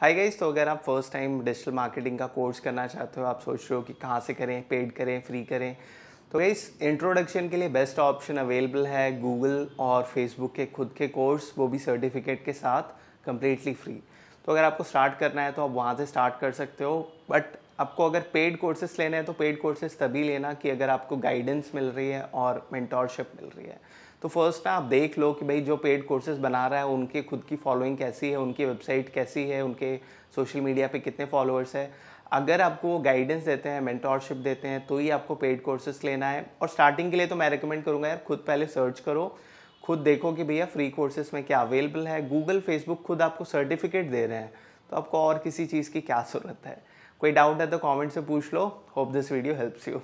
hi guys तो अगर आप फर्स्ट टाइम डिजिटल मार्केटिंग का कोर्स करना चाहते हो आप सोच रहे हो कि कहाँ से करें पेड करें फ्री करें तो गाइस इंट्रोडक्शन के लिए बेस्ट ऑप्शन अवेलेबल है गूगल और फेसबुक के खुद के कोर्स वो भी सर्टिफिकेट के साथ कम्प्लीटली फ्री तो अगर आपको स्टार्ट करना है तो आप वहाँ से स्टार्ट कर सकते हो बट आपको अगर पेड कोर्सेज लेने हैं तो पेड कोर्सेज तभी लेना कि अगर आपको गाइडेंस मिल रही है और मेंटोरशिप मिल रही है तो फर्स्ट आप देख लो कि भाई जो पेड कोर्सेज बना रहा है उनके खुद की फॉलोइंग कैसी है उनकी वेबसाइट कैसी है उनके सोशल मीडिया पे कितने फॉलोअर्स है अगर आपको वो गाइडेंस देते हैं मेंटोरशिप देते हैं तो ही आपको पेड कोर्सेज लेना है और स्टार्टिंग के लिए तो मैं रिकमेंड करूँगा यार खुद पहले सर्च करो खुद देखो कि भैया फ्री कोर्सेज में क्या अवेलेबल है गूगल फेसबुक खुद आपको सर्टिफिकेट दे रहे हैं तो आपको और किसी चीज़ की क्या ज़रूरत है कोई डाउट है तो कमेंट से पूछ लो hope this video helps you